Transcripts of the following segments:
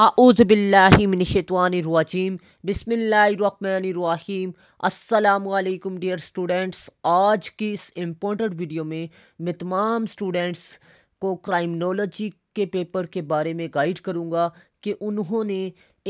आउज़बिल्लिमिनशवानरवाजीम बिसमीम असलकम dear students आज की इस इम्पोर्टेंट वीडियो में मैं तमाम स्टूडेंट्स को क्राइमनोलॉजी के पेपर के बारे में गाइड करूँगा कि उन्होंने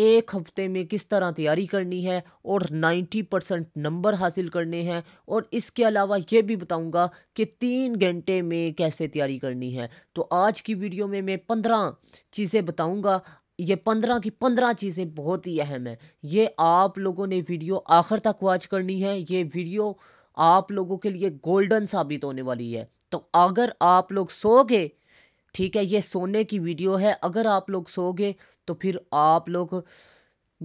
एक हफ्ते में किस तरह तैयारी करनी है और 90 परसेंट नंबर हासिल करने हैं और इसके अलावा ये भी बताऊंगा कि तीन घंटे में कैसे तैयारी करनी है तो आज की वीडियो में मैं पंद्रह चीज़ें बताऊंगा ये पंद्रह की पंद्रह चीज़ें बहुत ही अहम है ये आप लोगों ने वीडियो आखिर तक वॉच करनी है ये वीडियो आप लोगों के लिए गोल्डन साबित होने वाली है तो अगर आप लोग सो गए ठीक है ये सोने की वीडियो है अगर आप लोग सो गए तो फिर आप लोग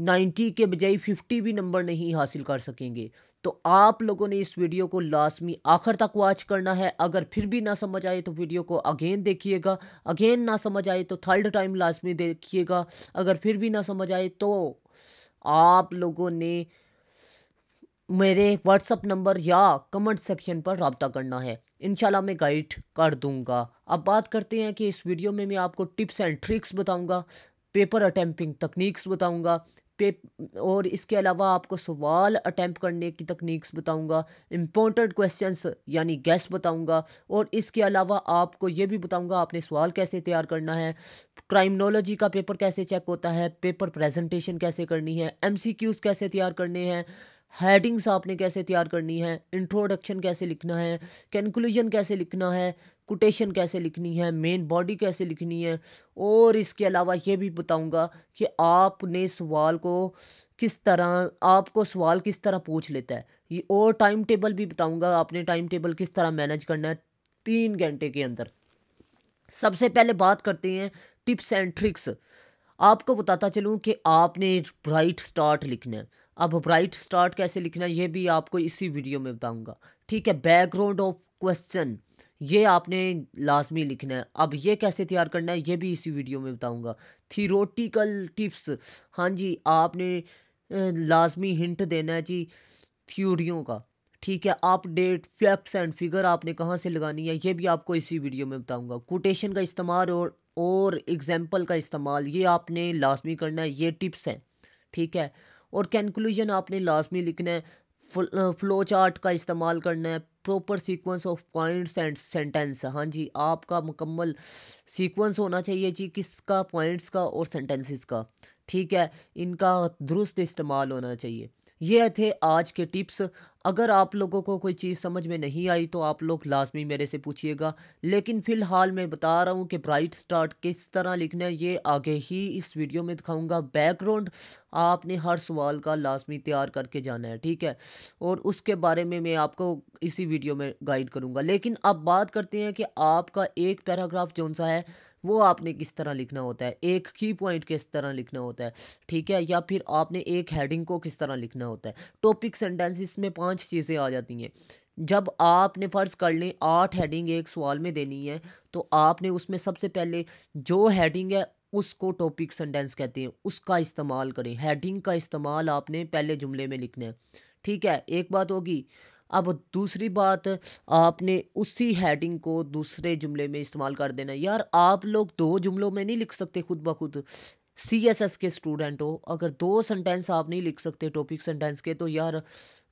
नाइन्टी के बजाय फिफ्टी भी नंबर नहीं हासिल कर सकेंगे तो आप लोगों ने इस वीडियो को लाजमी आखिर तक वॉच करना है अगर फिर भी ना समझ आए तो वीडियो को अगेन देखिएगा अगेन ना समझ आए तो थर्ड टाइम लाजमी देखिएगा अगर फिर भी ना समझ आए तो आप लोगों ने मेरे व्हाट्सअप नंबर या कमेंट सेक्शन पर रबता करना है इनशाला मैं गाइड कर दूंगा अब बात करते हैं कि इस वीडियो में मैं आपको टिप्स एंड ट्रिक्स बताऊंगा पेपर अटैम्पिंग तकनीक्स बताऊंगा पे और इसके अलावा आपको सवाल अटैम्प्ट करने की तकनीक्स बताऊंगा इम्पोर्टेंट क्वेश्चंस यानी गैस बताऊंगा और इसके अलावा आपको ये भी बताऊंगा आपने सवाल कैसे तैयार करना है क्राइमनोलॉजी का पेपर कैसे चेक होता है पेपर प्रेजेंटेशन कैसे करनी है एम कैसे तैयार करने हैं हेडिंग्स आपने कैसे तैयार करनी है इंट्रोडक्शन कैसे लिखना है कंक्लूजन कैसे लिखना है कोटेशन कैसे लिखनी है मेन बॉडी कैसे लिखनी है और इसके अलावा ये भी बताऊंगा कि आपने सवाल को किस तरह आपको सवाल किस तरह पूछ लेता है ये और टाइम टेबल भी बताऊंगा आपने टाइम टेबल किस तरह मैनेज करना है तीन घंटे के अंदर सबसे पहले बात करते हैं टिप्स एंड ट्रिक्स आपको बताता चलूँ कि आपने ब्राइट स्टार्ट लिखना है अब ब्राइट स्टार्ट कैसे लिखना है ये भी आपको इसी वीडियो में बताऊँगा ठीक है बैकग्राउंड ऑफ क्वेश्चन ये आपने लाजमी लिखना है अब ये कैसे तैयार करना है ये भी इसी वीडियो में बताऊँगा थीरोटिकल टिप्स हाँ जी आपने लाजमी हिंट देना है जी थ्योरियों का ठीक है आप डेट फैक्ट्स एंड फिगर आपने कहाँ से लगानी है ये भी आपको इसी वीडियो में बताऊँगा कोटेशन का इस्तेमाल और और एग्जाम्पल का इस्तेमाल ये आपने लाजमी करना है ये टिप्स हैं ठीक है और कंक्लूजन आपने लाजमी लिखना है फ्लो चार्ट का इस्तेमाल करना है proper sequence of points and sentence हाँ जी आपका मुकम्मल सीक्वेंस होना चाहिए जी किसका पॉइंट्स का और सेंटेंसेस का ठीक है इनका दुरुस्त इस्तेमाल होना चाहिए ये थे आज के टिप्स अगर आप लोगों को कोई चीज़ समझ में नहीं आई तो आप लोग लाजमी मेरे से पूछिएगा लेकिन फ़िलहाल मैं बता रहा हूँ कि ब्राइट स्टार्ट किस तरह लिखना है ये आगे ही इस वीडियो में दिखाऊंगा बैकग्राउंड आपने हर सवाल का लाजमी तैयार करके जाना है ठीक है और उसके बारे में मैं आपको इसी वीडियो में गाइड करूँगा लेकिन अब बात करते हैं कि आपका एक पैराग्राफ कौन सा है वो आपने किस तरह लिखना होता है एक की पॉइंट किस तरह लिखना होता है ठीक है या फिर आपने एक हेडिंग को किस तरह लिखना होता है टॉपिक सेंटेंस इसमें पाँच चीज़ें आ जाती हैं जब आपने फ़र्ज़ कर लें आठ हेडिंग एक सवाल में देनी है तो आपने उसमें सबसे पहले जो हेडिंग है उसको टॉपिक सेंटेंस कहते हैं उसका इस्तेमाल करें हेडिंग का इस्तेमाल आपने पहले जुमले में लिखना है ठीक है एक बात होगी अब दूसरी बात आपने उसी हेडिंग को दूसरे जुमले में इस्तेमाल कर देना यार आप लोग दो जुमलों में नहीं लिख सकते खुद ब खुद सी एस एस के स्टूडेंट हो अगर दो सेंटेंस आप नहीं लिख सकते टॉपिक सेंटेंस के तो यार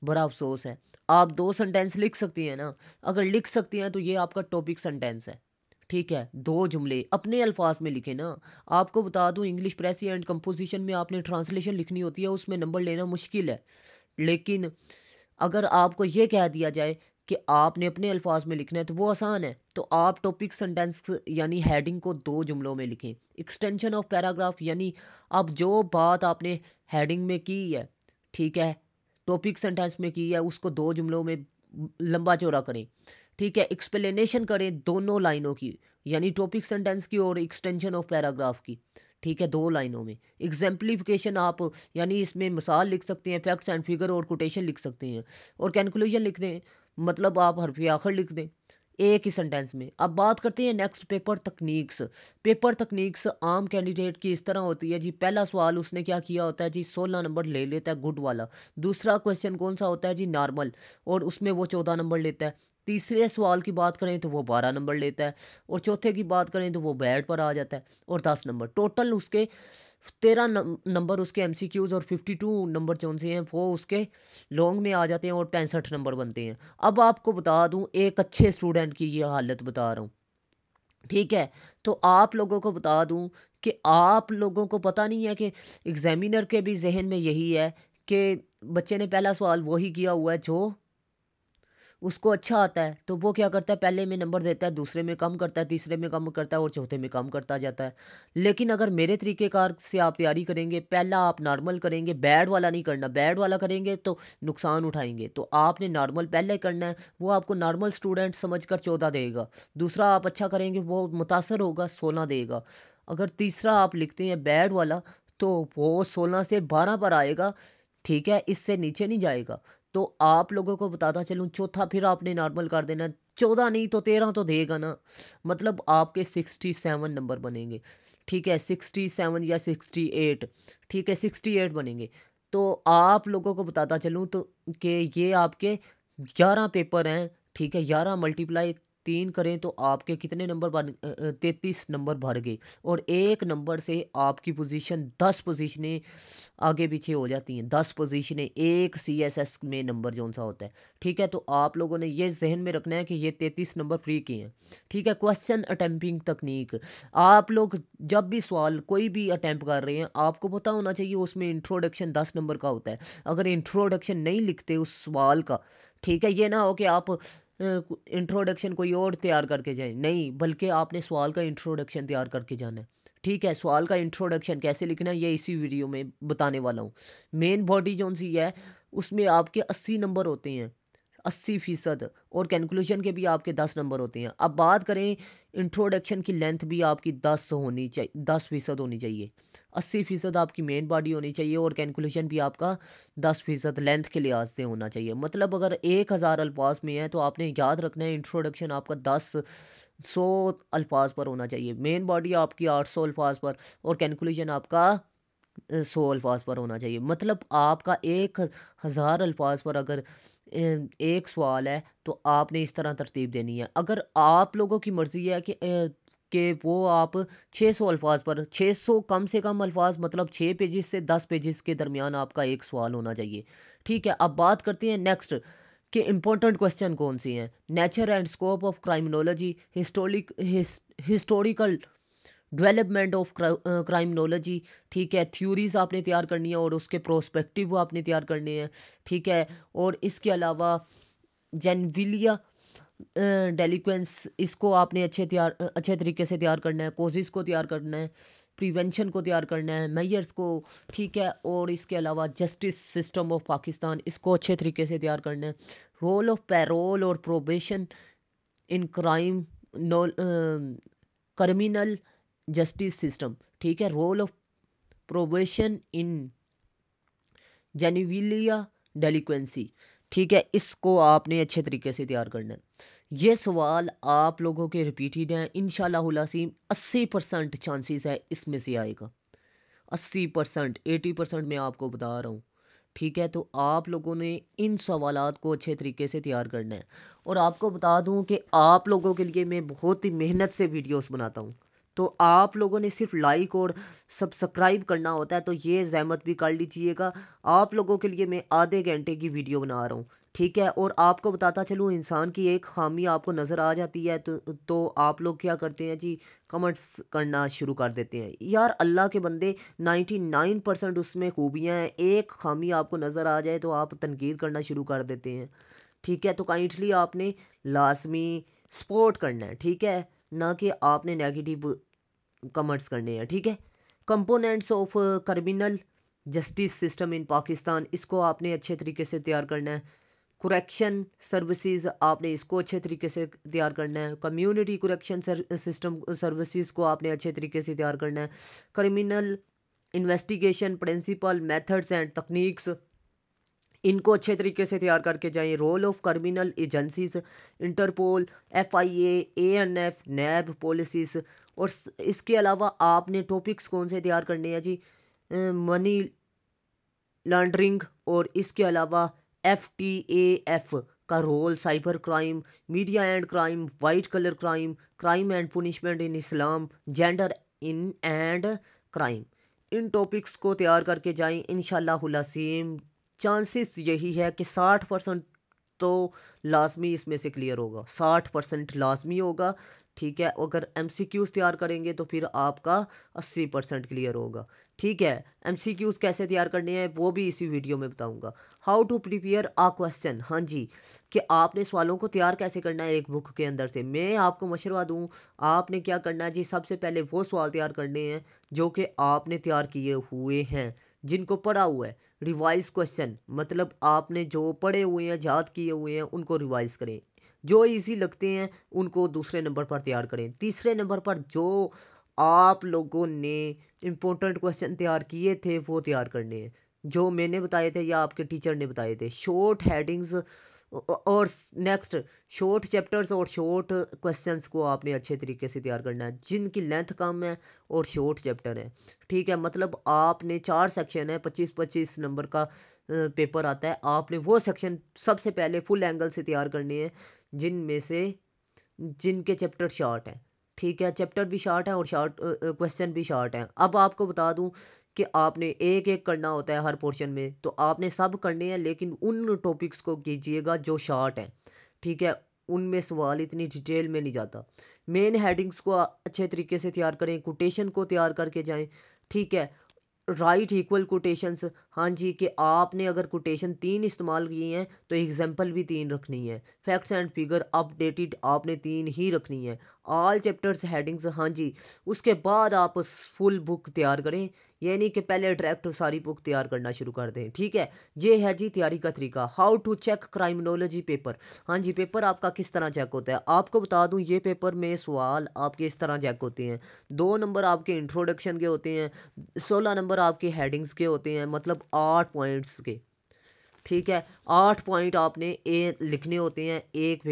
बड़ा अफसोस है आप दो सेंटेंस लिख सकती हैं ना अगर लिख सकती हैं तो ये आपका टॉपिक सेंटेंस है ठीक है दो जुमले अपने अल्फाज में लिखे ना आपको बता दूं इंग्लिश प्रेसी एंड कंपोजिशन में आपने ट्रांसलेशन लिखनी होती है उसमें नंबर लेना मुश्किल है लेकिन अगर आपको ये कह दिया जाए कि आपने अपने अल्फाज में लिखना है तो वो आसान है तो आप टॉपिक सेंटेंस यानी हेडिंग को दो जुमलों में लिखें एक्सटेंशन ऑफ पैराग्राफ यानी अब जो बात आपने हेडिंग में की है ठीक है टॉपिक सेंटेंस में की है उसको दो जुमलों में लंबा चौड़ा करें ठीक है एक्सप्लेनेशन करें दोनों लाइनों की यानी टॉपिक सेंटेंस की और एक्सटेंशन ऑफ पैराग्राफ की ठीक है दो लाइनों में एग्जाम्पलीफिकेशन आप यानी इसमें मिसाल लिख सकते हैं फैक्ट्स एंड फिगर और कोटेशन लिख सकते हैं और कैलकुलेशन लिख दें मतलब आप हरफ आखिर लिख दें एक ही सेंटेंस में अब बात करते हैं next paper techniques paper techniques आम कैंडिडेट की इस तरह होती है जी पहला सवाल उसने क्या किया होता है जी सोलह नंबर ले लेता है गुड वाला दूसरा क्वेश्चन कौन सा होता है जी नॉर्मल और उसमें वो चौदह नंबर लेता है तीसरे सवाल की बात करें तो वो बारह नंबर लेता है और चौथे की बात करें तो वो बैट पर आ जाता है और दस नंबर टोटल उसके तेरह नंबर उसके एम सी क्यूज़ और फिफ्टी टू नंबर जो से हैं वो उसके लॉन्ग में आ जाते हैं और पैंसठ नंबर बनते हैं अब आपको बता दूं एक अच्छे स्टूडेंट की ये हालत बता रहा हूँ ठीक है तो आप लोगों को बता दूं कि आप लोगों को पता नहीं है कि एग्ज़ामिनर के भी जहन में यही है कि बच्चे ने पहला सवाल वही किया हुआ है जो उसको अच्छा आता है तो वो क्या करता है पहले में नंबर देता है दूसरे में कम करता है तीसरे में कम करता है और चौथे में कम करता जाता है लेकिन अगर मेरे तरीक़ेकार से आप तैयारी करेंगे पहला आप नॉर्मल करेंगे बैड वाला नहीं करना बैड वाला करेंगे तो नुकसान उठाएंगे तो आपने नॉर्मल पहले करना है वो आपको नॉर्मल स्टूडेंट समझ कर चौदह देगा दूसरा आप अच्छा करेंगे वो मुतासर होगा सोलह देगा अगर तीसरा आप लिखते हैं बैड वाला तो वो सोलह से बारह पर आएगा ठीक है इससे नीचे नहीं जाएगा तो आप लोगों को बताता चलूँ चौथा फिर आपने नॉर्मल कर देना चौदह नहीं तो तेरह तो देगा ना मतलब आपके सिक्सटी सेवन नंबर बनेंगे ठीक है सिक्सटी सेवन या सिक्सटी एट ठीक है सिक्सटी एट बनेंगे तो आप लोगों को बताता चलूँ तो कि ये आपके ग्यारह पेपर हैं ठीक है ग्यारह मल्टीप्लाई तीन करें तो आपके कितने नंबर बन तैतीस नंबर भर गए और एक नंबर से आपकी पोजीशन दस पोजीशनें आगे पीछे हो जाती हैं दस पोजीशनें एक सीएसएस में नंबर जो सा होता है ठीक है तो आप लोगों ने ये जहन में रखना है कि ये तैतीस नंबर फ्री किए हैं ठीक है क्वेश्चन अटैम्पिंग तकनीक आप लोग जब भी सवाल कोई भी अटैम्प कर रहे हैं आपको पता होना चाहिए उसमें इंट्रोडक्शन दस नंबर का होता है अगर इंट्रोडक्शन नहीं लिखते उस सवाल का ठीक है ये ना हो कि आप इंट्रोडक्शन कोई और तैयार करके जाए नहीं बल्कि आपने सवाल का इंट्रोडक्शन तैयार करके जाना है ठीक है सवाल का इंट्रोडक्शन कैसे लिखना है ये इसी वीडियो में बताने वाला हूँ मेन बॉडी जोन सी है उसमें आपके अस्सी नंबर होते हैं अस्सी फ़ीसद और कैलकुलेशन के भी आपके दस नंबर होते हैं अब बात करें इंट्रोडक्शन की लेंथ भी आपकी दस होनी चाहिए दस फ़ीसद होनी चाहिए अस्सी फ़ीसद आपकी मेन बॉडी होनी चाहिए और कैलकुलेशन भी आपका दस फ़ीसद लेंथ के लिहाज से होना चाहिए मतलब अगर एक हज़ार अल्फाज में है तो आपने याद रखना है इंट्रोडक्शन आपका दस सौ अल्फाज पर होना चाहिए मेन बॉडी आपकी आठ सौ अल्फाज पर और कैलकुलेशन आपका सौ अल्फाज पर होना चाहिए मतलब आपका एक हज़ार अल्फाज पर अगर एक सवाल है तो आपने इस तरह तरतीब देनी है अगर आप लोगों की मर्ज़ी है कि के वो आप छः सौ अल्फाज पर छः सौ कम से कम अल्फाज मतलब छः पेजेस से दस पेजेस के दरमियान आपका एक सवाल होना चाहिए ठीक है अब बात करते हैं नेक्स्ट कि इम्पोर्टेंट क्वेश्चन कौन सी हैं nature and scope of criminology historic historical development of criminology ठीक है थ्योरीज आपने तैयार करनी है और उसके प्रोस्पेक्टिव आपने तैयार करने हैं ठीक है और इसके अलावा जेनविलिया डेलीकुंस इसको आपने अच्छे तैयार अच्छे तरीके से तैयार करना है कोजिस को तैयार करना है प्रिवेंशन को तैयार करना है मैयर्स को ठीक है और इसके अलावा जस्टिस सिस्टम ऑफ पाकिस्तान इसको अच्छे तरीके से तैयार करना है रोल ऑफ पैरोल और probation in crime no uh, justice system ठीक है role of probation in juvenile delinquency ठीक है इसको आपने अच्छे तरीके से तैयार करना है ये सवाल आप लोगों के रिपीटेड हैं इन शालासीम अस्सी परसेंट चांसेस है इसमें से आएगा अस्सी परसेंट एटी परसेंट मैं आपको बता रहा हूँ ठीक है तो आप लोगों ने इन सवाल को अच्छे तरीके से तैयार करना है और आपको बता दूँ कि आप लोगों के लिए मैं बहुत ही मेहनत से वीडियोज़ बनाता हूँ तो आप लोगों ने सिर्फ लाइक और सब्सक्राइब करना होता है तो ये जहमत भी कर लीजिएगा आप लोगों के लिए मैं आधे घंटे की वीडियो बना रहा हूँ ठीक है और आपको बताता चलूँ इंसान की एक खामी आपको नज़र आ जाती है तो तो आप लोग क्या करते हैं जी कमेंट्स करना शुरू कर देते हैं यार अल्लाह के बंदे 99 परसेंट उसमें खूबियाँ हैं एक खामी आपको नज़र आ जाए तो आप तनकीद करना शुरू कर देते हैं ठीक है तो काइंडली आपने लाजमी सपोर्ट करना है ठीक है ना कि आपने नेगेटिव कमेंट्स करने हैं ठीक है components of criminal justice system in Pakistan इसको आपने अच्छे तरीके से तैयार करना है क्रेक्शन सर्विसेज आपने इसको अच्छे तरीके से तैयार करना है कम्युनिटी कुरेक्शन सिस्टम सर्विसेज को आपने अच्छे तरीके से तैयार करना है criminal investigation principle methods and techniques इनको अच्छे तरीके से तैयार करके जाइए role of criminal agencies Interpol F I A N F NAB policies और इसके अलावा आपने टॉपिक्स कौन से तैयार करने हैं जी मनी लॉन्ड्रिंग और इसके अलावा एफ टी ए एफ का role cyber crime media and crime white collar crime crime and punishment in Islam gender in and crime इन टॉपिक्स को तैयार करके जाएं इन शसीम चांसेस यही है कि साठ परसेंट तो लाजमी इसमें से क्लियर होगा साठ परसेंट लाजमी होगा ठीक है अगर एम सी क्यूज़ तैयार करेंगे तो फिर आपका अस्सी परसेंट क्लियर होगा ठीक है एम सी क्यूज़ कैसे तैयार करने हैं वो भी इसी वीडियो में बताऊंगा how to prepare a question हाँ जी कि आपने सवालों को तैयार कैसे करना है एक बुक के अंदर से मैं आपको मशवरा दूँ आपने क्या करना है जी सबसे पहले वो सवाल तैयार करने हैं जो कि आपने तैयार किए हुए हैं जिनको पढ़ा हुआ है रिवाइज क्वेश्चन मतलब आपने जो पढ़े हुए हैं याद किए हुए हैं उनको रिवाइज करें जो इजी लगते हैं उनको दूसरे नंबर पर तैयार करें तीसरे नंबर पर जो आप लोगों ने इम्पोर्टेंट क्वेश्चन तैयार किए थे वो तैयार करने हैं जो मैंने बताए थे या आपके टीचर ने बताए थे शॉर्ट हेडिंग्स और नेक्स्ट शॉर्ट चैप्टर्स और शॉर्ट क्वेश्चंस को आपने अच्छे तरीके से तैयार करना है जिनकी लेंथ कम है और शॉर्ट चैप्टर है ठीक है मतलब आपने चार सेक्शन है पच्चीस पच्चीस नंबर का पेपर आता है आपने वो सेक्शन सबसे पहले फुल एंगल से तैयार करनी है जिनमें से जिनके चैप्टर शॉर्ट हैं ठीक है चैप्टर भी शॉर्ट है और शॉर्ट क्वेश्चन भी शॉर्ट हैं अब आपको बता दूं कि आपने एक एक करना होता है हर पोर्शन में तो आपने सब करने हैं लेकिन उन टॉपिक्स को कीजिएगा जो शार्ट हैं ठीक है उनमें सवाल इतनी डिटेल में नहीं जाता मेन हेडिंग्स को अच्छे तरीके से तैयार करें कोटेशन को तैयार करके जाएं ठीक है राइट इक्वल कोटेशंस हाँ जी कि आपने अगर कोटेशन तीन इस्तेमाल किए हैं तो एग्जाम्पल भी तीन रखनी है फैक्ट्स एंड फिगर अपडेटेड आपने तीन ही रखनी है ऑल चैप्टर्स हेडिंग्स हाँ जी उसके बाद आप फुल बुक तैयार करें यानी कि पहले डायरेक्ट सारी बुक तैयार करना शुरू कर दें ठीक है ये है जी तैयारी का तरीका how to check criminology paper हाँ जी पेपर आपका किस तरह चेक होता है आपको बता दूँ ये पेपर में सवाल आपके इस तरह चेक होते हैं दो नंबर आपके इंट्रोडक्शन के होते हैं सोलह नंबर आपके हेडिंग्स के होते हैं मतलब आठ पॉइंट्स के ठीक है आठ पॉइंट आपने ए लिखने होते हैं एक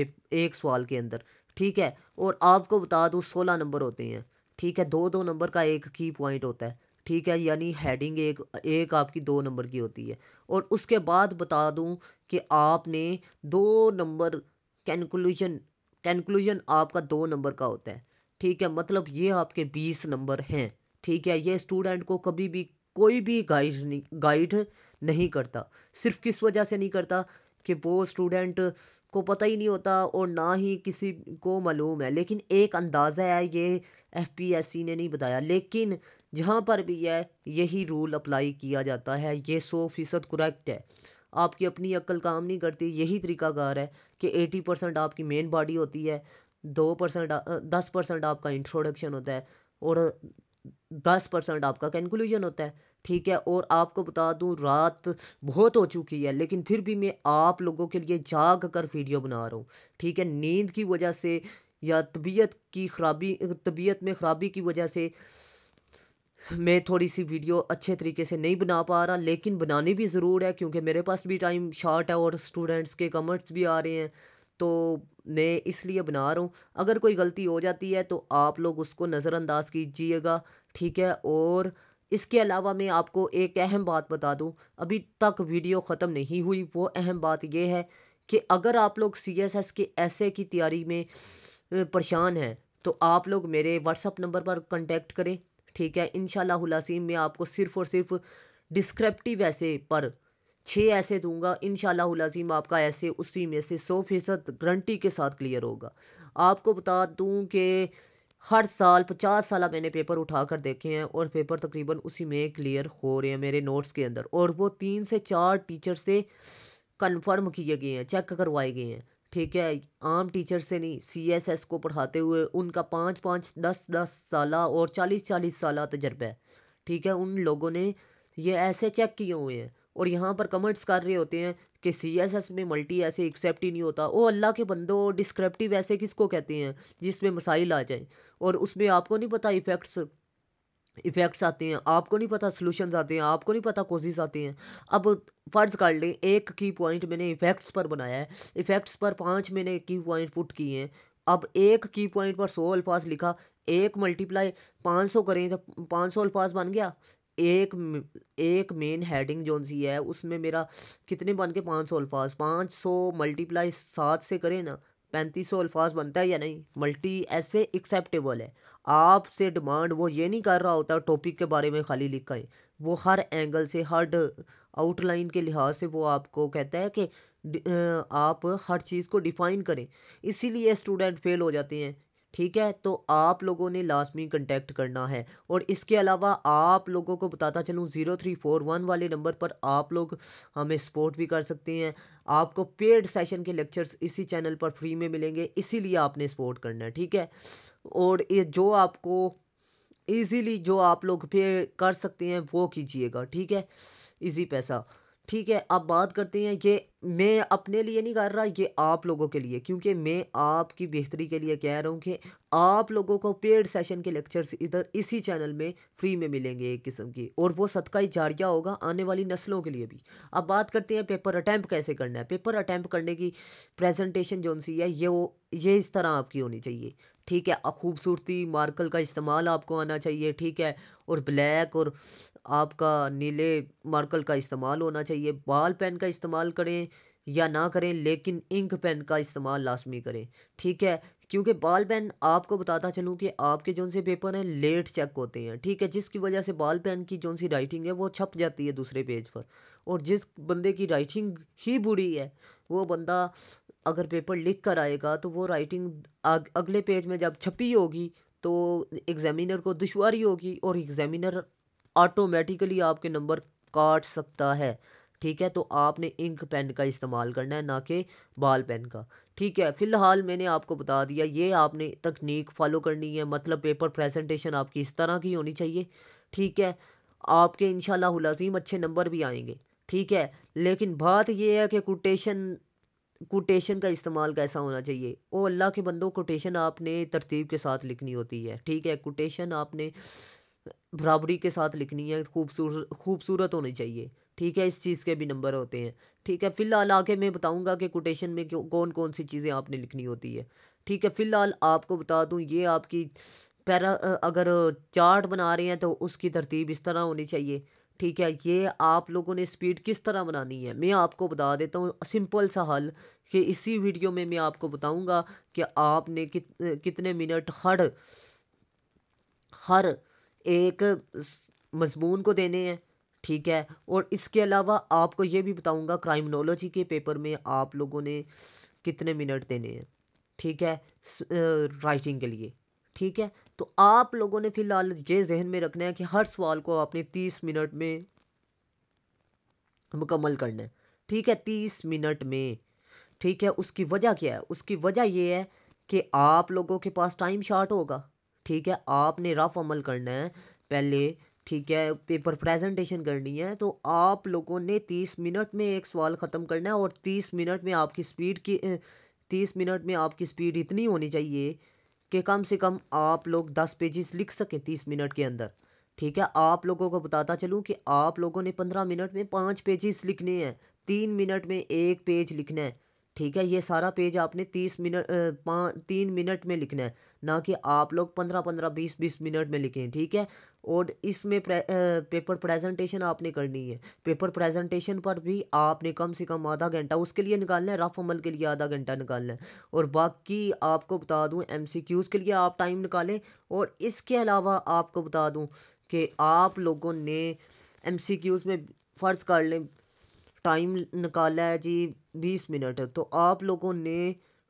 एक सवाल के अंदर ठीक है और आपको बता दूँ सोलह नंबर होते हैं ठीक है दो दो नंबर का एक की पॉइंट होता है ठीक है यानी हेडिंग एक एक आपकी दो नंबर की होती है और उसके बाद बता दूं कि आपने दो नंबर कैलकुलेशन कैलकुलेशन आपका दो नंबर का होता है ठीक है मतलब ये आपके बीस नंबर हैं ठीक है ये स्टूडेंट को कभी भी कोई भी गाइड नहीं गाइड नहीं करता सिर्फ किस वजह से नहीं करता कि वो स्टूडेंट को पता ही नहीं होता और ना ही किसी को मालूम है लेकिन एक अंदाज़ा है ये एफ पी एस सी ने नहीं बताया लेकिन जहाँ पर भी है यही रूल अप्लाई किया जाता है ये सौ फीसद करेक्ट है आपकी अपनी अक्ल काम नहीं करती यही तरीकाकार है कि एटी परसेंट आपकी मेन बॉडी होती है दो परसेंट दस परसेंट आपका इंट्रोडक्शन होता है और दस परसेंट आपका कंक्लूजन होता है ठीक है और आपको बता दूं रात बहुत हो चुकी है लेकिन फिर भी मैं आप लोगों के लिए जाग कर वीडियो बना रहा हूँ ठीक है नींद की वजह से या तबीयत की खराबी तबीयत में ख़राबी की वजह से मैं थोड़ी सी वीडियो अच्छे तरीके से नहीं बना पा रहा लेकिन बनानी भी ज़रूर है क्योंकि मेरे पास भी टाइम शॉर्ट है और स्टूडेंट्स के कमेंट्स भी आ रहे हैं तो मैं इसलिए बना रहा हूँ अगर कोई गलती हो जाती है तो आप लोग उसको नज़रअंदाज कीजिएगा ठीक है और इसके अलावा मैं आपको एक अहम बात बता दूँ अभी तक वीडियो ख़त्म नहीं हुई वो अहम बात यह है कि अगर आप लोग सी एस एस के ऐसे की तैयारी में परेशान हैं तो आप लोग मेरे व्हाट्सअप नंबर पर कॉन्टेक्ट करें ठीक है इन शसीम में आपको सिर्फ और सिर्फ डिस्क्रिप्टिव ऐसे पर छः ऐसे दूंगा इन शसीम आपका ऐसे उसी में से सौ फीसद गारंटी के साथ क्लियर होगा आपको बता दूँ कि हर साल पचास साल मैंने पेपर उठा कर देखे हैं और पेपर तकरीबन उसी में क्लियर हो रहे हैं मेरे नोट्स के अंदर और वो तीन से चार टीचर से कन्फर्म किए गए हैं चेक करवाए गए हैं ठीक है आम टीचर से नहीं सीएसएस को पढ़ाते हुए उनका पाँच पाँच दस दस साल और चालीस चालीस साल तजर्बा है ठीक है उन लोगों ने ये ऐसे चेक किए हुए हैं और यहाँ पर कमेंट्स कर रहे होते हैं कि सी एस एस में मल्टी ऐसे एक्सेप्ट ही नहीं होता वो अल्लाह के बंदो डिस्क्रिप्टिव ऐसे किसको कहते हैं जिसमें मसाइल आ जाए और उसमें आपको नहीं पता इफ़ेक्ट्स इफ़ेक्ट्स आते हैं आपको नहीं पता सोल्यूशंस आते हैं आपको नहीं पता कोजेज़ आते हैं अब फ़र्ज़ कर लें एक की पॉइंट मैंने इफ़ेक्ट्स पर बनाया है इफ़ेक्ट्स पर पाँच मैंने की पॉइंट पुट किए हैं अब एक की पॉइंट पर सौ अल्फाज लिखा एक मल्टीप्लाई पाँच सौ करें तो पाँच सौ अल्फाज बन गया एक एक मेन हेडिंग जोन सी है उसमें मेरा कितने बन के पाँच सौ अल्फाज पाँच सौ मल्टीप्लाई सात से करें ना पैंतीस सौ अल्फाज बनता है या नहीं मल्टी ऐसे एक्सेप्टेबल है आपसे डिमांड वो ये नहीं कर रहा होता टॉपिक के बारे में खाली लिखा है वो हर एंगल से हर आउटलाइन के लिहाज से वो आपको कहता है कि आप हर चीज़ को डिफ़ाइन करें इसीलिए स्टूडेंट फेल हो जाते हैं ठीक है तो आप लोगों ने लाजमी कंटेक्ट करना है और इसके अलावा आप लोगों को बताता चलूँ ज़ीरो थ्री फोर वन वाले नंबर पर आप लोग हमें सपोर्ट भी कर सकते हैं आपको पेड सेशन के लेक्चर्स इसी चैनल पर फ्री में मिलेंगे इसीलिए आपने सपोर्ट करना है ठीक है और ये जो आपको ईज़ीली जो आप लोग पे कर सकते हैं वो कीजिएगा ठीक है इजी पैसा ठीक है अब बात करते हैं ये मैं अपने लिए नहीं कर रहा ये आप लोगों के लिए क्योंकि मैं आपकी बेहतरी के लिए कह रहा हूँ कि आप लोगों को पेड सेशन के लेक्चर्स इधर इसी चैनल में फ्री में मिलेंगे एक किस्म की और वो सदका ही जारिया होगा आने वाली नस्लों के लिए भी अब बात करते हैं पेपर अटैम्प कैसे करना है पेपर अटैम्प्ट करने की प्रेजेंटेशन जो सी है ये वो ये इस तरह आपकी होनी चाहिए ठीक है खूबसूरती मार्कल का इस्तेमाल आपको आना चाहिए ठीक है और ब्लैक और आपका नीले मार्कल का इस्तेमाल होना चाहिए बाल पेन का इस्तेमाल करें या ना करें लेकिन इंक पेन का इस्तेमाल लाजमी करें ठीक है क्योंकि बाल पेन आपको बताता चलूँ कि आपके जौन से पेपर हैं लेट चेक होते हैं ठीक है जिसकी वजह से बाल पेन की जौन सी राइटिंग है वो छप जाती है दूसरे पेज पर और जिस बंदे की राइटिंग ही बुरी है वो बंदा अगर पेपर लिख कर आएगा तो वो राइटिंग अग, अगले पेज में जब छपी होगी तो एग्ज़ामिनर को दुशारी होगी और एग्ज़ामिनर ऑटोमेटिकली आपके नंबर काट सकता है ठीक है तो आपने इंक पेन का इस्तेमाल करना है ना कि बाल पेन का ठीक है फ़िलहाल मैंने आपको बता दिया ये आपने तकनीक फॉलो करनी है मतलब पेपर प्रेजेंटेशन आपकी इस तरह की होनी चाहिए ठीक है आपके इन अजीम अच्छे नंबर भी आएंगे ठीक है लेकिन बात यह है कि कोटेशन कोटेशन का इस्तेमाल कैसा होना चाहिए ओ अल्लाह के बंदों कोटेशन आपने तरतीब के साथ लिखनी होती है ठीक है कोटेशन आपने बराबरी के साथ लिखनी है खूबसूरत खूबसूरत होनी चाहिए ठीक है इस चीज़ के भी नंबर होते हैं ठीक है फ़िलहाल आके मैं बताऊंगा कि कोटेशन में कौन कौन सी चीज़ें आपने लिखनी होती है ठीक है फ़िलहाल आपको बता दूं ये आपकी पैरा अगर चार्ट बना रहे हैं तो उसकी तरतीब इस तरह होनी चाहिए ठीक है ये आप लोगों ने स्पीड किस तरह बनानी है मैं आपको बता देता हूँ सिंपल सा हल कि इसी वीडियो में मैं आपको बताऊँगा कि आपने कित, कितने मिनट हर हर एक मज़मून को देने हैं ठीक है और इसके अलावा आपको ये भी बताऊँगा क्राइमनोलॉजी के पेपर में आप लोगों ने कितने मिनट देने हैं ठीक है राइटिंग के लिए ठीक है तो आप लोगों ने फ़िलहाल ये जहन में रखना है कि हर सवाल को आपने तीस मिनट में मुकम्मल करना है ठीक है तीस मिनट में ठीक है उसकी वजह क्या है उसकी वजह यह है कि आप लोगों के पास टाइम शार्ट होगा ठीक है आपने रफ अमल करना है पहले ठीक है पेपर प्रेजेंटेशन करनी है तो आप लोगों ने तीस मिनट में एक सवाल ख़त्म करना है और तीस मिनट में आपकी स्पीड की तीस मिनट में आपकी स्पीड इतनी होनी चाहिए कि कम से कम आप लोग दस पेजेस लिख सकें तीस मिनट के अंदर ठीक है आप लोगों को बताता चलूँ कि आप लोगों ने पंद्रह मिनट में पाँच पेजेस लिखने हैं तीन मिनट में एक पेज लिखना है ठीक है ये सारा पेज आपने तीस मिनट पाँच तीन मिनट में लिखना है ना कि आप लोग पंद्रह पंद्रह बीस बीस मिनट में लिखें ठीक है और इसमें पेपर प्रेजेंटेशन आपने करनी है पेपर प्रेजेंटेशन पर भी आपने कम से कम आधा घंटा उसके लिए निकालना है रफ अमल के लिए आधा घंटा निकालना है और बाकी आपको बता दूं एमसीक्यूज़ के लिए आप टाइम निकालें और इसके अलावा आपको बता दूं कि आप लोगों ने एमसीक्यूज़ में फ़र्ज़ कर लें टाइम निकाला है जी बीस मिनट तो आप लोगों ने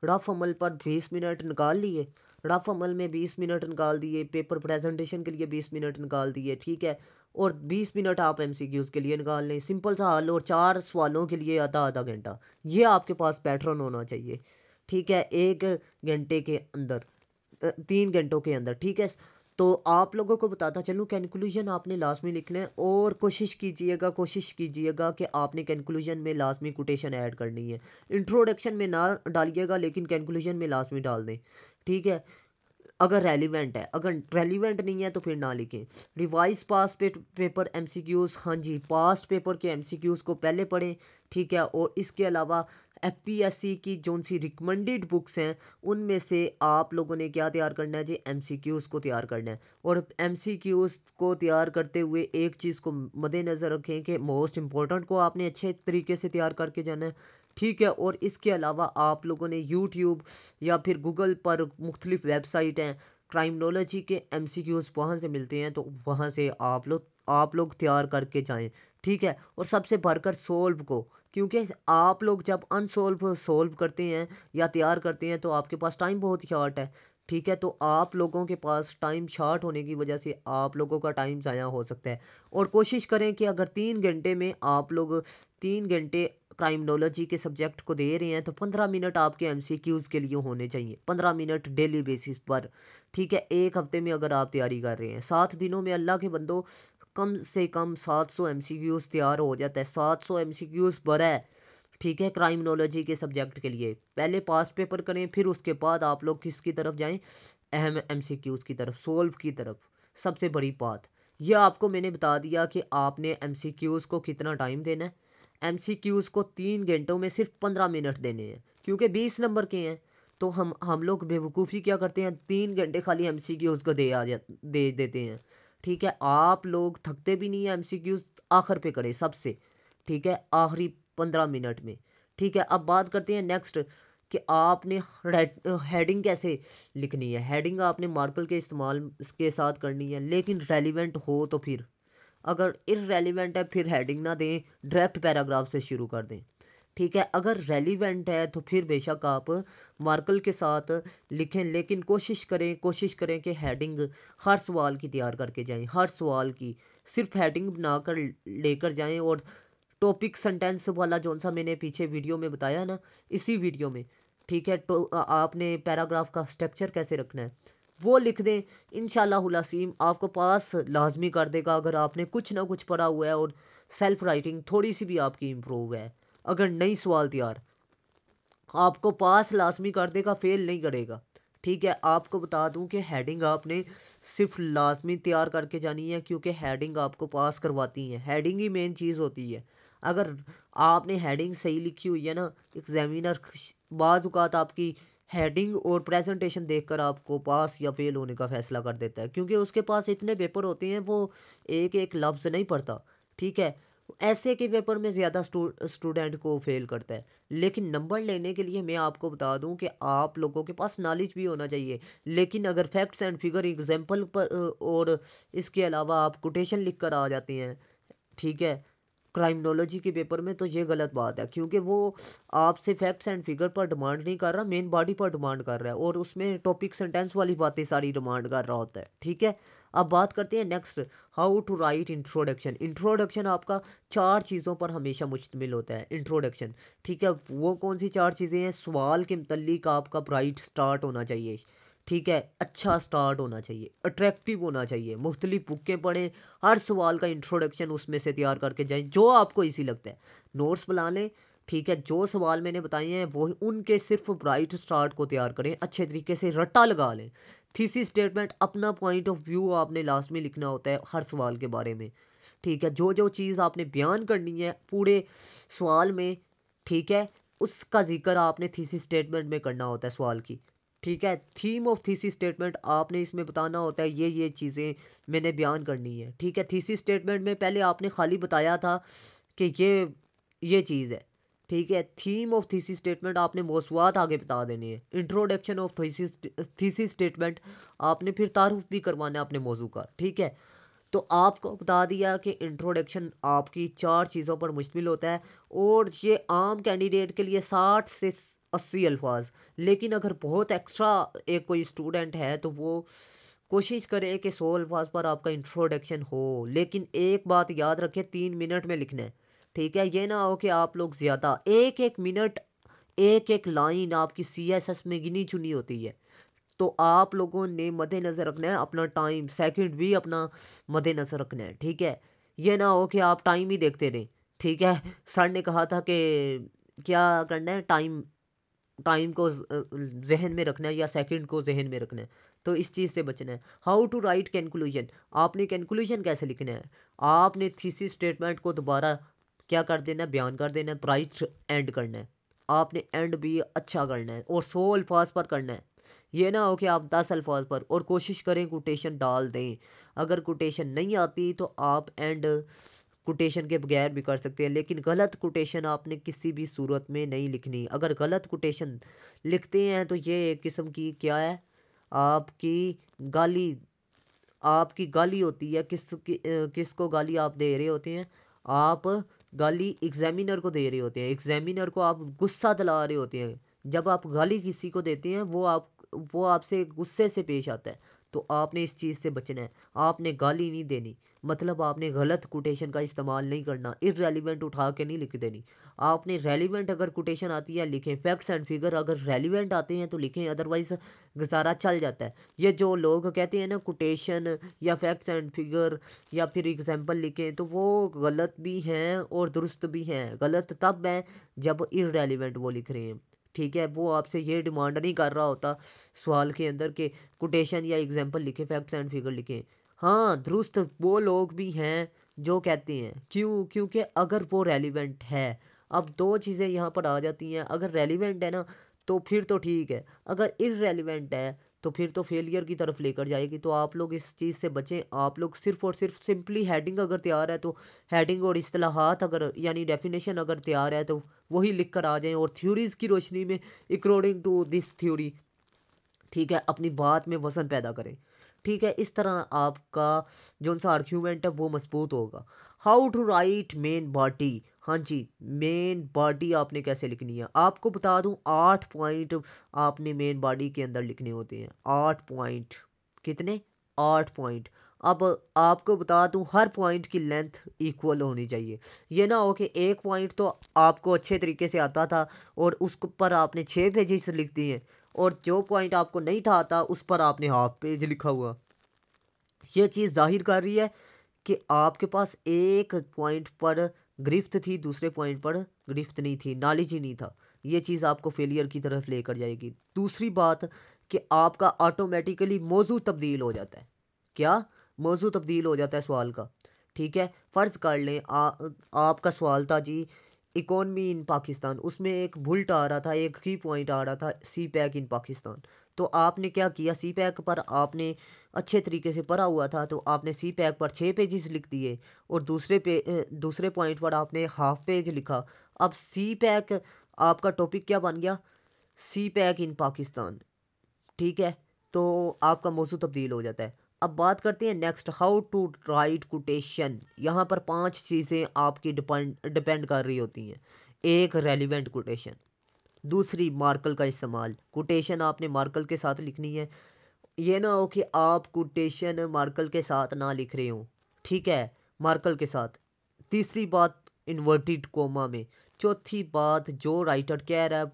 रफ अमल पर बीस मिनट निकाल लिए रफ अमल में बीस मिनट निकाल दिए पेपर प्रेजेंटेशन के लिए बीस मिनट निकाल दिए ठीक है और बीस मिनट आप एम सी क्यूज़ के लिए निकाल लें सिंपल सा हल और चार सवालों के लिए आधा आधा घंटा ये आपके पास पैटर्न होना चाहिए ठीक है एक घंटे के अंदर तीन घंटों के अंदर ठीक है तो आप लोगों को बताता चलूँ कंक्लूजन आपने लास्ट में लिख लें और कोशिश कीजिएगा कोशिश कीजिएगा कि आपने कंक्लूजन में लास्ट में कोटेशन ऐड करनी है इंट्रोडक्शन में ना डालिएगा लेकिन कंक्लूजन में लास्ट में डाल दें ठीक है अगर रेलिवेंट है अगर रेलिवेंट नहीं है तो फिर ना लिखें रिवाइज पास पे, पेपर क्यूज़ हाँ जी पास्ट पेपर के एम सी क्यूज़ को पहले पढ़ें ठीक है और इसके अलावा एफ पी एस सी की जो सी रिकमेंडेड बुक्स हैं उनमें से आप लोगों ने क्या तैयार करना है जी एम सी क्यूज़ को तैयार करना है और एम सी क्यूज़ को तैयार करते हुए एक चीज़ को मद्देनज़र रखें कि मोस्ट इम्पॉर्टेंट को आपने अच्छे तरीके से तैयार करके जाना है ठीक है और इसके अलावा आप लोगों ने यूट्यूब या फिर गूगल पर मुख्तलिफ़ वेबसाइट हैं क्राइमनोलॉजी के एम सी क्यूज़ वहाँ से मिलते हैं तो वहाँ से आप लोग आप लोग तैयार करके जाएँ ठीक है और सबसे भरकर सोल्व को क्योंकि आप लोग जब अनसोल्व सोल्व करते हैं या तैयार करते हैं तो आपके पास टाइम बहुत शॉर्ट है ठीक है तो आप लोगों के पास टाइम शॉर्ट होने की वजह से आप लोगों का टाइम ज़ाया हो सकता है और कोशिश करें कि अगर तीन घंटे में आप लोग तीन घंटे क्राइमनोलॉजी के सब्जेक्ट को दे रहे हैं तो पंद्रह मिनट आपके एम सी क्यूज़ के लिए होने चाहिए पंद्रह मिनट डेली बेसिस पर ठीक है एक हफ्ते में अगर आप तैयारी कर रहे हैं सात दिनों में अल्लाह के बंदो कम से कम 700 क्यूज़ तैयार हो जाता है 700 क्यूज़ भरा है ठीक है क्राइमनोलॉजी के सब्जेक्ट के लिए पहले पास पेपर करें फिर उसके बाद आप लोग किसकी तरफ जाएं अहम क्यूज़ की तरफ सोल्व की तरफ सबसे बड़ी बात यह आपको मैंने बता दिया कि आपने क्यूज़ को कितना टाइम देना है क्यूज़ को तीन घंटों में सिर्फ पंद्रह मिनट देने हैं क्योंकि बीस नंबर के हैं तो हम हम लोग बेवकूफ़ी क्या करते हैं तीन घंटे खाली एम सी क्यूज़ को दे आ जा दे देते हैं ठीक है आप लोग थकते भी नहीं है एमसीक्यूज आखिर पे करें सबसे ठीक है आखिरी पंद्रह मिनट में ठीक है अब बात करते हैं नेक्स्ट कि आपने हेडिंग कैसे लिखनी है हेडिंग आपने मार्कल के इस्तेमाल के साथ करनी है लेकिन रेलिवेंट हो तो फिर अगर इरेलीवेंट है फिर हेडिंग ना दें डायरेक्ट पैराग्राफ से शुरू कर दें ठीक है अगर रेलिवेंट है तो फिर बेशक आप मार्कल के साथ लिखें लेकिन कोशिश करें कोशिश करें कि हेडिंग हर सवाल की तैयार करके जाएं हर सवाल की सिर्फ हेडिंग बना कर लेकर जाएं और टॉपिक सेंटेंस वाला जौन सा मैंने पीछे वीडियो में बताया ना इसी वीडियो में ठीक है तो आपने पैराग्राफ का स्ट्रक्चर कैसे रखना है वो लिख दें इन शसीम आपको पास लाजमी कर देगा अगर आपने कुछ ना कुछ पढ़ा हुआ है और सेल्फ राइटिंग थोड़ी सी भी आपकी इम्प्रूव है अगर नहीं सवाल तैयार आपको पास लाजमी कर देगा फेल नहीं करेगा ठीक है आपको बता दूं कि हेडिंग आपने सिर्फ लाजमी तैयार करके जानी है क्योंकि हेडिंग आपको पास करवाती है हेडिंग ही मेन चीज़ होती है अगर आपने हेडिंग सही लिखी हुई है ना एग्जामिनर बाज़ात आपकी हेडिंग और प्रेजेंटेशन देखकर आपको पास या फेल होने का फैसला कर देता है क्योंकि उसके पास इतने पेपर होते हैं वो एक एक लफ्ज़ नहीं पढ़ता ठीक है ऐसे के पेपर में ज़्यादा स्टूडेंट को फेल करता है लेकिन नंबर लेने के लिए मैं आपको बता दूं कि आप लोगों के पास नॉलेज भी होना चाहिए लेकिन अगर फैक्ट्स एंड फिगर एग्जाम्पल पर और इसके अलावा आप कोटेशन लिख कर आ जाते हैं ठीक है क्राइमनोलॉजी के पेपर में तो ये गलत बात है क्योंकि वो आपसे फैक्ट्स एंड फिगर पर डिमांड नहीं कर रहा मेन बॉडी पर डिमांड कर रहा है और उसमें टॉपिक सेंटेंस वाली बातें सारी डिमांड कर रहा होता है ठीक है अब बात करते हैं next how to write introduction introduction आपका चार चीज़ों पर हमेशा मुश्तमिल होता है इंट्रोडक्शन ठीक है वो कौन सी चार चीज़ें हैं सवाल के मतलब आपका राइट स्टार्ट होना चाहिए ठीक है अच्छा स्टार्ट होना चाहिए अट्रैक्टिव होना चाहिए मुख्तलि बुकें पढ़ें हर सवाल का इंट्रोडक्शन उसमें से तैयार करके जाएं जो आपको ईजी लगता है नोट्स बना लें ठीक है जो सवाल मैंने बताए हैं वो उनके सिर्फ ब्राइट स्टार्ट को तैयार करें अच्छे तरीके से रट्टा लगा लें थीसी स्टेटमेंट अपना पॉइंट ऑफ व्यू आपने लास्ट में लिखना होता है हर सवाल के बारे में ठीक है जो जो चीज़ आपने बयान करनी है पूरे सवाल में ठीक है उसका जिक्र आपने थीसी स्टेटमेंट में करना होता है सवाल की ठीक है थीम ऑफ थीसी स्टेटमेंट आपने इसमें बताना होता है ये ये चीज़ें मैंने बयान करनी है ठीक है थीसी स्टेटमेंट में पहले आपने खाली बताया था कि ये ये चीज़ है ठीक है थीम ऑफ थीसी स्टेटमेंट आपने मौसवात आगे बता देनी है introduction of thesis thesis statement आपने फिर तारुफ भी करवाना है अपने मौजू का ठीक है तो आपको बता दिया कि इंट्रोडक्शन आपकी चार चीज़ों पर मुश्तमिल होता है और ये आम कैंडिडेट के लिए साठ से अस्सी अल्फाज लेकिन अगर बहुत एक्स्ट्रा एक कोई स्टूडेंट है तो वो कोशिश करे कि सौ अल्फाज पर आपका इंट्रोडक्शन हो लेकिन एक बात याद रखें तीन मिनट में लिखना है ठीक है ये ना हो कि आप लोग ज़्यादा एक एक मिनट एक एक लाइन आपकी सी एस एस में गिनी चुनी होती है तो आप लोगों ने मद्देनज़र रखना है अपना टाइम सेकंड भी अपना मद्देनज़र रखना है ठीक है ये ना हो कि आप टाइम ही देखते रहें ठीक है सर ने कहा था कि क्या करना है टाइम टाइम को जहन में रखना है या सेकंड को जहन में रखना है तो इस चीज़ से बचना है हाउ टू राइट कैलकुलेशन आपने कैलकुलेशन कैसे लिखना है आपने थीसी स्टेटमेंट को दोबारा क्या कर देना है बयान कर देना है प्राइट एंड करना है आपने एंड भी अच्छा करना है और सौ अल्फाज पर करना है ये ना हो कि आप दस अल्फाज पर और कोशिश करें कोटेशन डाल दें अगर कोटेशन नहीं आती तो आप एंड कोटेशन के बगैर भी कर सकते हैं लेकिन गलत कोटेशन आपने किसी भी सूरत में नहीं लिखनी अगर गलत कोटेशन लिखते हैं तो ये एक किस्म की क्या है आपकी गाली आपकी गाली होती है किस कि, किसको गाली आप दे रहे होते हैं आप गाली एग्जामिनर को दे रहे होते हैं एग्जामिनर को आप गुस्सा दिला रहे होते हैं जब आप गाली किसी को देते हैं वो आप वो आपसे गुस्से से पेश आता है तो आपने इस चीज़ से बचना है आपने गाली नहीं देनी मतलब आपने गलत कोटेशन का इस्तेमाल नहीं करना रेलीवेंट उठा के नहीं लिख देनी आपने रेलिवेंट अगर कोटेशन आती है लिखें फैक्ट्स एंड फिगर अगर रेलिवेंट आते हैं तो लिखें अदरवाइज गुजारा चल जाता है ये जो लोग कहते हैं ना कोटेशन या फैक्ट्स एंड फिगर या फिर एग्जाम्पल लिखें तो वो गलत भी हैं और दुरुस्त भी हैं गलत तब हैं जब इरेलीवेंट वो लिख रहे हैं ठीक है वो आपसे ये डिमांड नहीं कर रहा होता सवाल के अंदर के कोटेशन या एग्जाम्पल लिखे फैक्ट्स एंड फिगर लिखे हाँ दुरुस्त वो लोग भी हैं जो कहते हैं क्यों क्योंकि अगर वो रेलिवेंट है अब दो चीज़ें यहाँ पर आ जाती हैं अगर रेलिवेंट है ना तो फिर तो ठीक है अगर इरेलीवेंट है तो फिर तो फेलियर की तरफ लेकर जाएगी तो आप लोग इस चीज़ से बचें आप लोग सिर्फ और सिर्फ सिंपली हेडिंग अगर तैयार है तो हेडिंग और असलाहत अगर यानी डेफिनेशन अगर तैयार है तो वही लिख कर आ जाएँ और थ्योरीज़ की रोशनी में अकॉर्डिंग टू दिस थ्योरी ठीक है अपनी बात में वसन पैदा करें ठीक है इस तरह आपका जो सा आर्ग्यूमेंट है वो मजबूत होगा how to write main body हाँ जी मेन बॉडी आपने कैसे लिखनी है आपको बता दूँ आठ पॉइंट आपने मेन बॉडी के अंदर लिखने होते हैं आठ पॉइंट कितने आठ पॉइंट अब आपको बता दूँ हर पॉइंट की लेंथ इक्वल होनी चाहिए ये ना हो कि एक पॉइंट तो आपको अच्छे तरीके से आता था और उस पर आपने छः पेजेस लिख दिए और जो पॉइंट आपको नहीं था आता उस पर आपने हाफ पेज लिखा हुआ यह चीज़ जाहिर कर रही है कि आपके पास एक पॉइंट पर गिरफ्त थी दूसरे पॉइंट पर गिरफ्त नहीं थी नॉलेज ही नहीं था ये चीज़ आपको फेलियर की तरफ लेकर जाएगी दूसरी बात कि आपका ऑटोमेटिकली मौजू तब्दील हो जाता है क्या मौजू तब्दील हो जाता है सवाल का ठीक है फ़र्ज़ कर लें आपका सवाल था जी इकोनमी इन पाकिस्तान उसमें एक बुलट आ रहा था एक ही पॉइंट आ रहा था सी पैक इन पाकिस्तान तो आपने क्या किया सी पैक पर आपने अच्छे तरीके से पढ़ा हुआ था तो आपने सी पैक पर छः पेजेस लिख दिए और दूसरे पे दूसरे पॉइंट पर आपने हाफ पेज लिखा अब सी पैक आपका टॉपिक क्या बन गया सी पैक इन पाकिस्तान ठीक है तो आपका मौजू तब्दील हो जाता है अब बात करते हैं next how to write quotation यहाँ पर पांच चीज़ें आपकी डिपेंड डिपेंड कर रही होती हैं एक रेलिवेंट कोटेशन दूसरी मार्कल का इस्तेमाल कोटेशन आपने मार्कल के साथ लिखनी है ये ना हो कि आप कोटेशन मार्कल के साथ ना लिख रहे हो ठीक है मार्कल के साथ तीसरी बात इन्वर्टिड कोमा में चौथी बात जो राइटर कह रहा है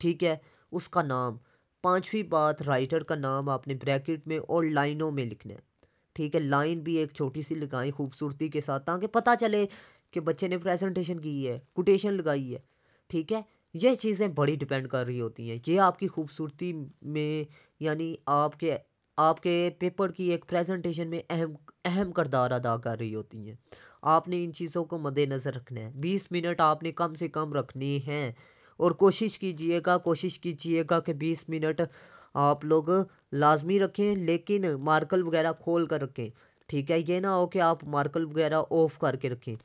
ठीक है उसका नाम पांचवी बात राइटर का नाम आपने ब्रैकेट में और लाइनों में लिखना है ठीक है लाइन भी एक छोटी सी लगाएं खूबसूरती के साथ ताकि पता चले कि बच्चे ने प्रेजेंटेशन की है कोटेशन लगाई है ठीक है यह चीज़ें बड़ी डिपेंड कर रही होती हैं ये आपकी खूबसूरती में यानी आपके आपके पेपर की एक प्रेजेंटेशन में अहम अहम करदार अदा कर रही होती हैं आपने इन चीज़ों को मद्देनज़र रखना है बीस मिनट आपने कम से कम रखने हैं और कोशिश कीजिएगा कोशिश कीजिएगा कि बीस मिनट आप लोग लाजमी रखें लेकिन मार्कल वगैरह खोल कर रखें ठीक है ये ना हो कि आप मार्कल वगैरह ऑफ़ करके रखें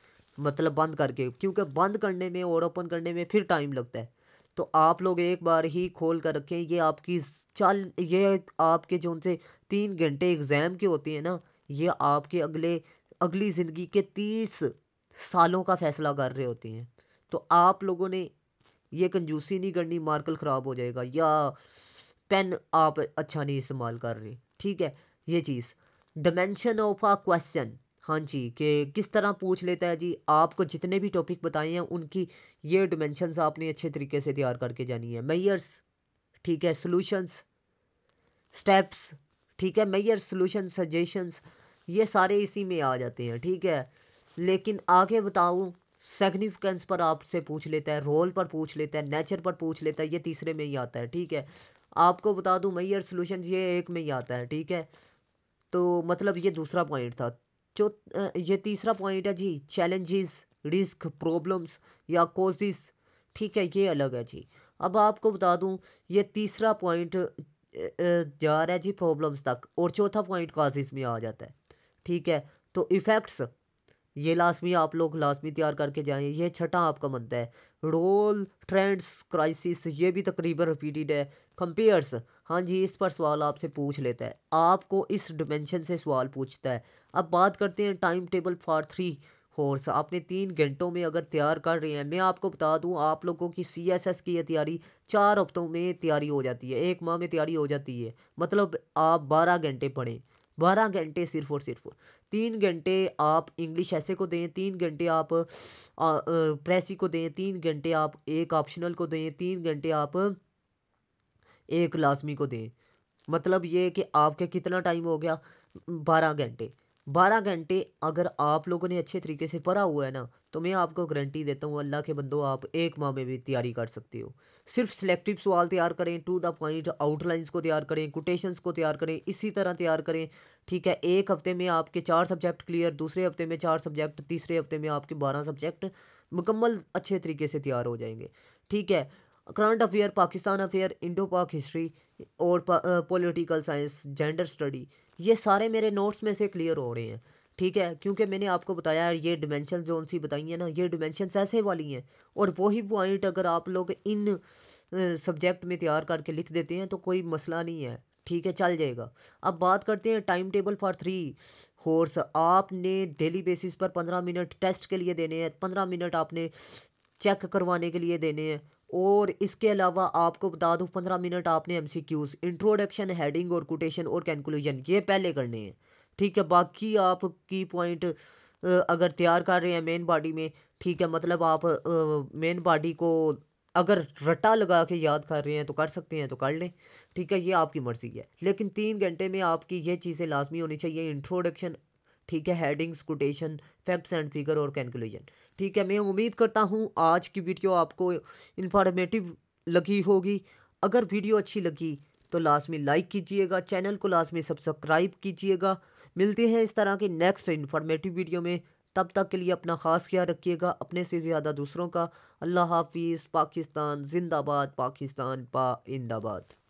मतलब बंद करके क्योंकि बंद करने में और ओपन करने में फिर टाइम लगता है तो आप लोग एक बार ही खोल कर रखें ये आपकी चाल ये आपके जो उनसे तीन घंटे एग्ज़ाम के होते हैं ना ये आपके अगले अगली ज़िंदगी के तीस सालों का फ़ैसला कर रहे होते हैं तो आप लोगों ने ये कंजूसी नहीं करनी मार्कल ख़राब हो जाएगा या पेन आप अच्छा नहीं इस्तेमाल कर रहे ठीक है ये चीज़ डमेंशन ऑफ आ क्वेश्चन हाँ जी कि किस तरह पूछ लेता है जी आपको जितने भी टॉपिक बताए हैं उनकी ये डिमेंशंस आपने अच्छे तरीके से तैयार करके जानी है मैयर्स ठीक है सॉल्यूशंस स्टेप्स ठीक है मैयर सॉल्यूशन सजेशंस ये सारे इसी में आ जाते हैं ठीक है लेकिन आगे बताऊँ सिग्निफिकेंस पर आपसे पूछ लेता है रोल पर पूछ लेता है नेचर पर पूछ लेता है ये तीसरे में ही आता है ठीक है आपको बता दूँ मैयर सोल्यूशन ये एक में ही आता है ठीक है तो मतलब ये दूसरा पॉइंट था चौ ये तीसरा पॉइंट है जी चैलेंजेस रिस्क प्रॉब्लम्स या कोजिस ठीक है ये अलग है जी अब आपको बता दूं ये तीसरा पॉइंट जा रहा है जी प्रॉब्लम्स तक और चौथा पॉइंट काजिस में आ जाता है ठीक है तो इफ़ेक्ट्स ये लास्ट में आप लोग लास्ट में तैयार करके जाएं ये छठा आपका बनता है रोल ट्रेंड्स क्राइसिस ये भी तकरीबन रिपीटेड है कंपेयर्स हाँ जी इस पर सवाल आपसे पूछ लेता है आपको इस डिमेंशन से सवाल पूछता है अब बात करते हैं time table for three hours आपने तीन घंटों में अगर तैयार कर रहे हैं मैं आपको बता दूं आप लोगों की सी एस एस की यह तैयारी चार हफ्तों में तैयारी हो जाती है एक माह में तैयारी हो जाती है मतलब आप बारह घंटे पढ़ें बारह घंटे सिर्फ और सिर्फ तीन घंटे आप इंग्लिश ऐसे को दें तीन घंटे आप प्रेसी को दें तीन घंटे आप एक ऑप्शनल को दें तीन घंटे आप एक लाजमी को दें मतलब ये कि आपके कितना टाइम हो गया बारह घंटे बारह घंटे अगर आप लोगों ने अच्छे तरीके से पढ़ा हुआ है ना तो मैं आपको गारंटी देता हूँ अल्लाह के बंदो आप एक माह में भी तैयारी कर सकते हो सिर्फ सिलेक्टिव सवाल तैयार करें टू द पॉइंट आउटलाइंस को तैयार करें कोटेशंस को तैयार करें इसी तरह तैयार करें ठीक है एक हफ्ते में आपके चार सब्जेक्ट क्लियर दूसरे हफ्ते में चार सब्जेक्ट तीसरे हफ्ते में आपके बारह सब्जेक्ट मुकम्मल अच्छे तरीके से तैयार हो जाएंगे ठीक है current affair Pakistan affair Indo Pak history और पॉलिटिकल साइंस जेंडर स्टडी ये सारे मेरे नोट्स में से क्लियर हो रहे हैं ठीक है क्योंकि मैंने आपको बताया ये डिमेंशन जोन सी बताई है ना ये डिमेंशन ऐसे वाली हैं और वही पॉइंट अगर आप लोग इन सब्जेक्ट में तैयार करके लिख देते हैं तो कोई मसला नहीं है ठीक है चल जाएगा अब बात करते हैं time table for three hours आपने डेली बेसिस पर पंद्रह मिनट टेस्ट के लिए देने हैं पंद्रह मिनट आपने चेक करवाने के लिए देने हैं और इसके अलावा आपको बता दूँ पंद्रह मिनट आपने M C Qs introduction heading और कोटेशन और कैलकुलेशन ये पहले करने हैं ठीक है बाकी आप की पॉइंट अगर तैयार कर रहे हैं मेन बॉडी में ठीक है मतलब आप मेन बॉडी को अगर रट्टा लगा के याद कर रहे हैं तो कर सकते हैं तो कर लें ठीक है ये आपकी मर्ज़ी है लेकिन तीन घंटे में आपकी ये चीज़ें लाजमी होनी चाहिए इंट्रोडक्शन ठीक है headings quotation facts and figure और कैलकुलेशन ठीक है मैं उम्मीद करता हूँ आज की वीडियो आपको इन्फॉर्मेटिव लगी होगी अगर वीडियो अच्छी लगी तो लास्ट में लाइक कीजिएगा चैनल को लास्ट में सब्सक्राइब कीजिएगा मिलते हैं इस तरह के नेक्स्ट इन्फॉर्मेटिव वीडियो में तब तक के लिए अपना ख़ास ख्याल रखिएगा अपने से ज़्यादा दूसरों का अल्लाह हाफिज़ पाकिस्तान जिंदाबाद पाकिस्तान पा इंदाबाद